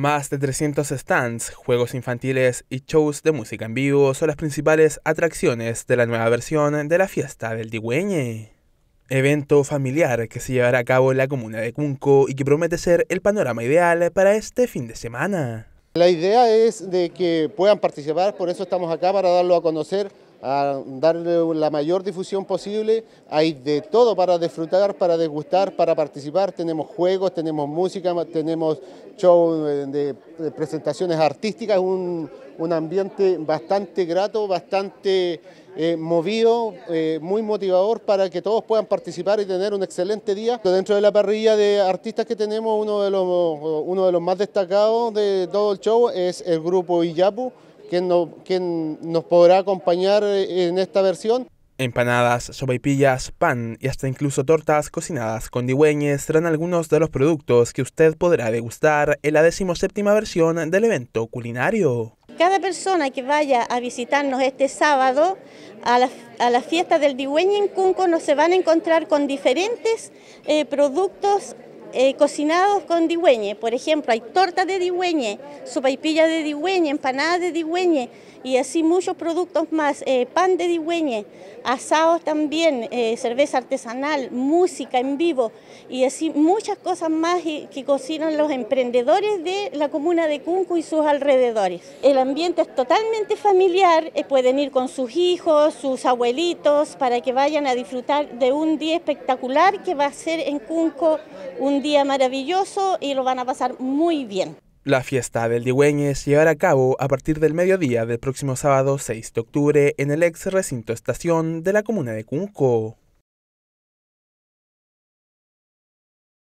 Más de 300 stands, juegos infantiles y shows de música en vivo son las principales atracciones de la nueva versión de la fiesta del Digüeñe. Evento familiar que se llevará a cabo en la comuna de Cunco y que promete ser el panorama ideal para este fin de semana. La idea es de que puedan participar, por eso estamos acá para darlo a conocer a darle la mayor difusión posible. Hay de todo para disfrutar, para degustar, para participar. Tenemos juegos, tenemos música, tenemos show eh, de presentaciones artísticas, un, un ambiente bastante grato, bastante eh, movido, eh, muy motivador para que todos puedan participar y tener un excelente día. Dentro de la parrilla de artistas que tenemos, uno de los, uno de los más destacados de todo el show es el grupo Iyapu, ¿Quién, nos podrá acompañar en esta versión? Empanadas, sopaipillas, pan y hasta incluso tortas cocinadas con digüeñes serán algunos de los productos que usted podrá degustar en la decimoséptima versión del evento culinario. Cada persona que vaya a visitarnos este sábado a la, a la fiesta del digüeñe en Cunco nos se van a encontrar con diferentes eh, productos eh, cocinados con digüeñe. Por ejemplo, hay torta de digüeñe, sopaipilla de digüeñe, empanadas de digüeñe y así muchos productos más. Eh, pan de digüeñe, asados también, eh, cerveza artesanal, música en vivo y así muchas cosas más que cocinan los emprendedores de la comuna de Cunco y sus alrededores. El ambiente es totalmente familiar, pueden ir con sus hijos, sus abuelitos, para que vayan a disfrutar de un día espectacular que va a ser en Cunco un día maravilloso y lo van a pasar muy bien. La fiesta del Digüeñe se llevará a cabo a partir del mediodía del próximo sábado 6 de octubre en el ex recinto estación de la comuna de Cunco.